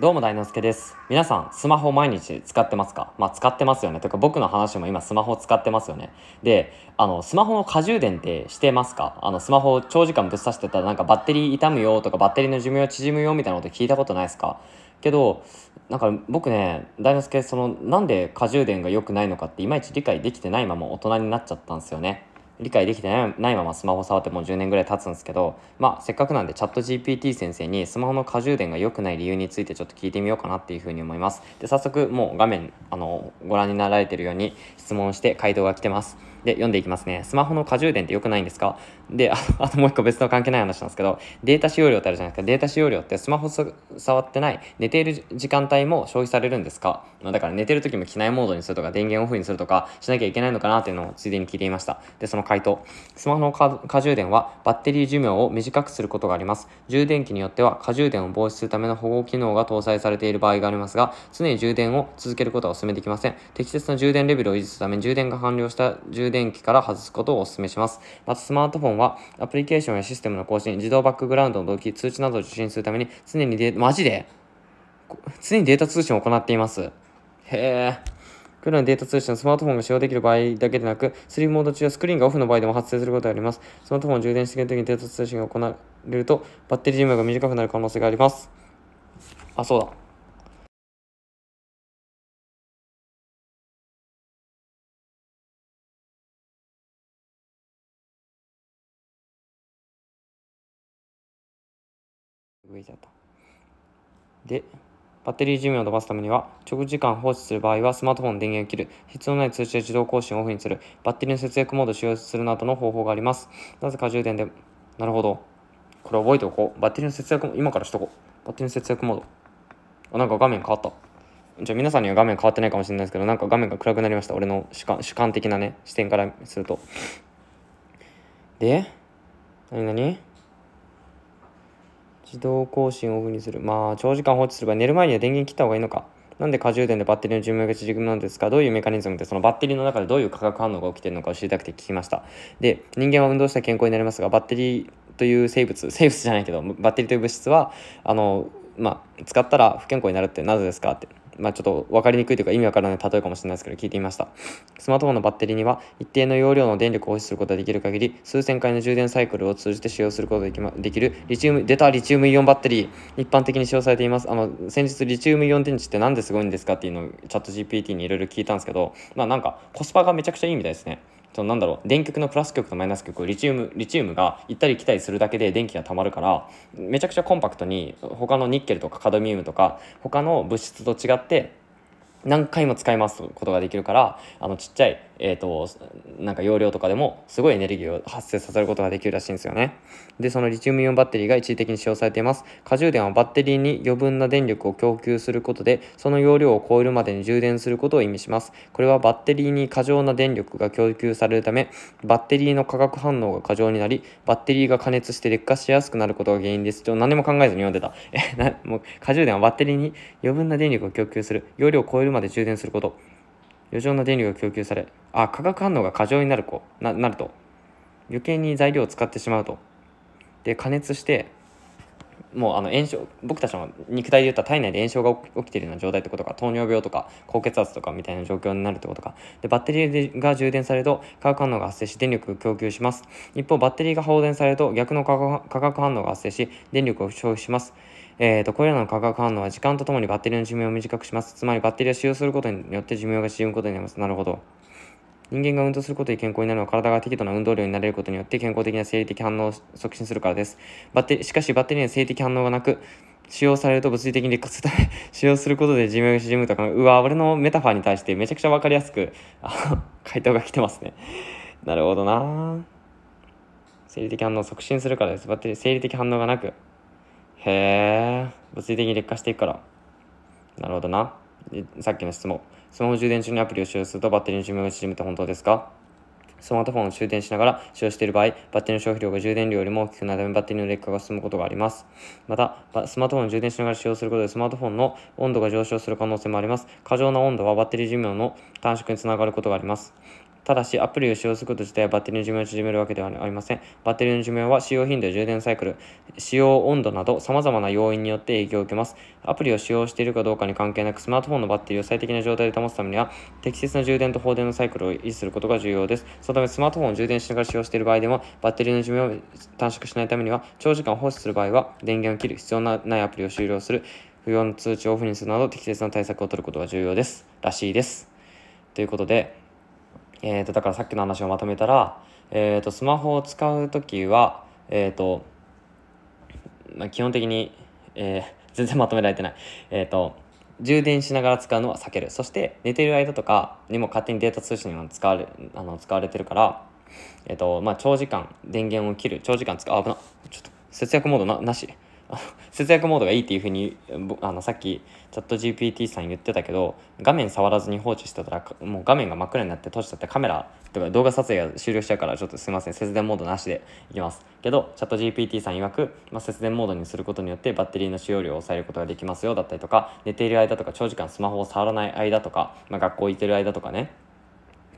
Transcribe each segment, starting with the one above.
どうも大之助です。皆さん、スマホ毎日使ってますかまあ、使ってますよね。とか、僕の話も今スマホ使ってますよね。で、あの、スマホの過充電ってしてますかあの、スマホを長時間ぶっ刺してたらなんかバッテリー傷むよとか、バッテリーの寿命縮むよみたいなこと聞いたことないですかけど、なんか僕ね、大之助、その、なんで過充電が良くないのかっていまいち理解できてないまま大人になっちゃったんですよね。理解できてないままスマホ触ってもう10年ぐらい経つんですけど、まあ、せっかくなんでチャット GPT 先生にスマホの過充電が良くない理由についてちょっと聞いてみようかなっていうふうに思いますで早速もう画面あのご覧になられてるように質問して回答が来てますで、読んでいきますね。スマホの過充電って良くないんですかであ、ともう一個別の関係ない話なんですけど、データ使用量ってあるじゃないですか。データ使用量ってスマホ触ってない、寝ている時間帯も消費されるんですかだから寝てる時も機内モードにするとか、電源オフにするとかしなきゃいけないのかなっていうのをついでに聞いていました。で、その回答。スマホの過充電はバッテリー寿命を短くすることがあります。充電器によっては過充電を防止するための保護機能が搭載されている場合がありますが、常に充電を続けることはお勧めできません。適切な充電レベルを維持するため、充電が完了した充電電気から外すことをお勧めします。また、スマートフォンは、アプリケーションやシステムの更新、自動バックグラウンドの同期、通知などを受信するために、常にデータ、マジで常にデータ通信を行っています。へえ。これのデータ通信はスマートフォンが使用できる場合だけでなく、スリーモード中はスクリーンがオフの場合でも発生することがあります。スマートフォンを充電している時にデータ通信が行われると、バッテリー寿命が短くなる可能性があります。あ、そうだ。ウェゃった。で、バッテリー寿命を伸ばすためには、長時間放置する場合はスマートフォン電源を切る、必要ない通知で自動更新をオフにする、バッテリーの節約モードを使用するなどの方法があります。なぜか充電で、なるほど。これ覚えておこう。バッテリーの節約、も、今からしとこう。バッテリーの節約モード。あ、なんか画面変わった。じゃあ皆さんには画面変わってないかもしれないですけど、なんか画面が暗くなりました。俺の主観主観的なね、視点からすると。で、なになに自動更新をオフにする。まあ、長時間放置すれば寝る前には電源切った方がいいのか。なんで過充電でバッテリーの寿命が縮むのですかどういうメカニズムでそのバッテリーの中でどういう化学反応が起きてるのかを知りたくて聞きました。で、人間は運動したら健康になりますが、バッテリーという生物、生物じゃないけど、バッテリーという物質は、あの、まあ、使ったら不健康になるってなぜですかって。まあ、ちょっと分かりにくいというか意味わからない例えかもしれないですけど聞いてみましたスマートフォンのバッテリーには一定の容量の電力を保持することができる限り数千回の充電サイクルを通じて使用することができ,、ま、できるリチウム出たリチウムイオンバッテリー一般的に使用されていますあの先日リチウムイオン電池って何ですごいんですかっていうのをチャット GPT にいろいろ聞いたんですけどまあなんかコスパがめちゃくちゃいいみたいですねそのなんだろう電極のプラス極とマイナス極リチウムリチウムが行ったり来たりするだけで電気がたまるからめちゃくちゃコンパクトに他のニッケルとかカドミウムとか他の物質と違って何回も使い回すことができるからあのちっちゃい、えーと、なんか容量とかでもすごいエネルギーを発生させることができるらしいんですよねでそのリチウムイオンバッテリーが一時的に使用されています過充電はバッテリーに余分な電力を供給することでその容量を超えるまでに充電することを意味しますこれはバッテリーに過剰な電力が供給されるためバッテリーの化学反応が過剰になりバッテリーが加熱して劣化しやすくなることが原因ですちょ何も考えずに読んでたえもう過充電はバッテリーに余分な電力を供給する容量を超えるまで充電すること余剰な電力が供給されあ化学反応が過剰になるこななると余計に材料を使ってしまうとで加熱してもうあの炎症僕たちの肉体で言ったら体内で炎症が起きているような状態ってことが糖尿病とか高血圧とかみたいな状況になるってことかでバッテリーが充電されると化学反応が発生し電力を供給します一方バッテリーが放電されると逆の化学反応が発生し電力を消費しますえーと、とこれらの化学反応は時間とともにバッテリーの寿命を短くしますつまりバッテリーを使用することによって寿命が縮むことになりますなるほど人間が運動することで健康になるのは体が適度な運動量になれることによって健康的な生理的反応を促進するからです。バッテしかしバッテリーには生理的反応がなく、使用されると物理的に劣化するため、使用することで寿命が縮むとか、うわ、俺のメタファーに対してめちゃくちゃわかりやすく、あ回答が来てますね。なるほどな生理的反応を促進するからです。バッテリー、生理的反応がなく。へえ、物理的に劣化していくから。なるほどな。さっきの質問。スマホ充電中にアプリを使用するとバッテリーの寿命が縮むとて本当ですかスマートフォンを充電しながら使用している場合、バッテリーの消費量が充電量よりも大きくなるためバッテリーの劣化が進むことがあります。また、スマートフォンを充電しながら使用することでスマートフォンの温度が上昇する可能性もあります。過剰な温度はバッテリー寿命の短縮につながることがあります。ただし、アプリを使用すること自体はバッテリーの寿命を縮めるわけではありません。バッテリーの寿命は使用頻度や充電サイクル、使用温度など様々な要因によって影響を受けます。アプリを使用しているかどうかに関係なく、スマートフォンのバッテリーを最適な状態で保つためには、適切な充電と放電のサイクルを維持することが重要です。そのため、スマートフォンを充電しながら使用している場合でも、バッテリーの寿命を短縮しないためには、長時間放置する場合は、電源を切る、必要のないアプリを終了する、不要な通知をオフにするなど適切な対策を取ることが重要です。らしいです。ということで、えー、とだからさっきの話をまとめたら、えー、とスマホを使う時は、えーとまあ、基本的に、えー、全然まとめられてない。えーと充電しながら使うのは避けるそして寝てる間とかにも勝手にデータ通信が使われあの使われてるから、えっとまあ、長時間電源を切る長時間使うあ危なちょっと節約モードななし節約モードがいいっていうふうにあのさっきチャット GPT さん言ってたけど画面触らずに放置してたらもう画面が真っ暗になって閉じちゃってカメラとか動画撮影が終了しちゃうからちょっとすいません節電モードなしでいきますけどチャット GPT さん曰く、まあ、節電モードにすることによってバッテリーの使用量を抑えることができますよだったりとか寝ている間とか長時間スマホを触らない間とか、まあ、学校行ってる間とかね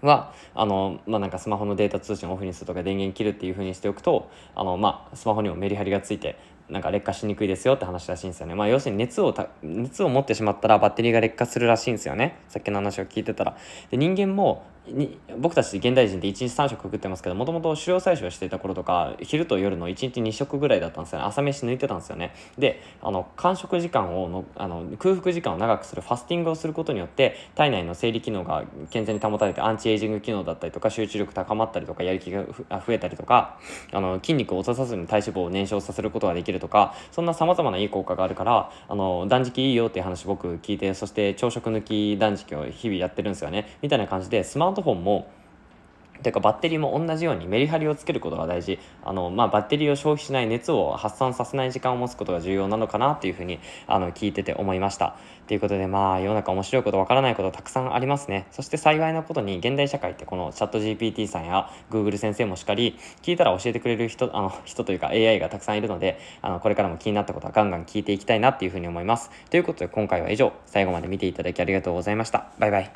はあの、まあ、なんかスマホのデータ通信をオフにするとか電源切るっていう風にしておくとあの、まあ、スマホにもメリハリがついてなんか劣化しにくいですよって話らしいんですよね、まあ、要するに熱を熱を持ってしまったらバッテリーが劣化するらしいんですよねさっきの話を聞いてたらで人間もに僕たち現代人って1日3食食ってますけどもともと狩猟採集をしていた頃とか昼と夜の1日2食ぐらいだったんですよね朝飯抜いてたんですよねであの間食時間をのあの空腹時間を長くするファスティングをすることによって体内の生理機能が健全に保たれてアンチエイジング機能だったりとか集中力高まったりとかやる気が増えたりとかあの筋肉を落とさずに体脂肪を燃焼させることができるとかそんなさまざまないい効果があるからあの断食いいよっていう話僕聞いてそして朝食抜き断食を日々やってるんですよねみたいな感じでスマートトフォンもてかバッテリーも同じようにメリハリをつけることが大事あの、まあ、バッテリーを消費しない熱を発散させない時間を持つことが重要なのかなっていうふうにあの聞いてて思いましたということでまあ世の中面白いことわからないことたくさんありますねそして幸いなことに現代社会ってこのチャット GPT さんや Google 先生もしっかり聞いたら教えてくれる人あの人というか AI がたくさんいるのであのこれからも気になったことはガンガン聞いていきたいなっていうふうに思いますということで今回は以上最後まで見ていただきありがとうございましたバイバイ